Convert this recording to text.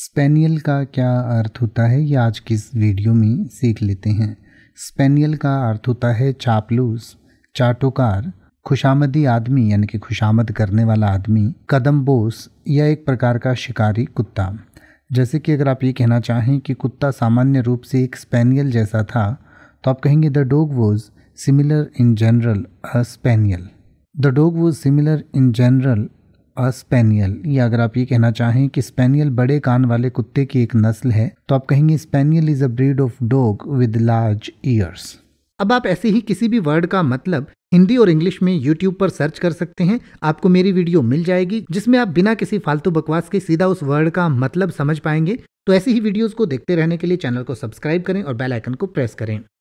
spaniel का क्या अर्थ होता है ये आज की इस वीडियो में सीख लेते हैं स्पेनियल का अर्थ होता है चापलूस चाटोकार खुशामदी आदमी यानी कि खुशामद करने वाला आदमी बोस या एक प्रकार का शिकारी कुत्ता जैसे कि अगर आप ये कहना चाहें कि कुत्ता सामान्य रूप से एक स्पेनियल जैसा था तो आप कहेंगे the dog was similar in general a spaniel the dog was similar in general a spaniel या अगर आप ये कहना चाहें कि स्पेनियल बड़े कान वाले कुत्ते की एक नस्ल है तो आप कहेंगे spaniel is a breed of dog with large ears अब आप ऐसे ही किसी भी वर्ड का मतलब हिंदी और इंग्लिश में यूट्यूब पर सर्च कर सकते हैं आपको मेरी वीडियो मिल जाएगी जिसमें आप बिना किसी फालतू बकवास के सीधा उस वर्ड का मतलब समझ पाएंगे तो ऐसी ही वीडियोस को देखते रहने के लिए चैनल को सब्सक्राइब करें और बेल आइकन को प्रेस करें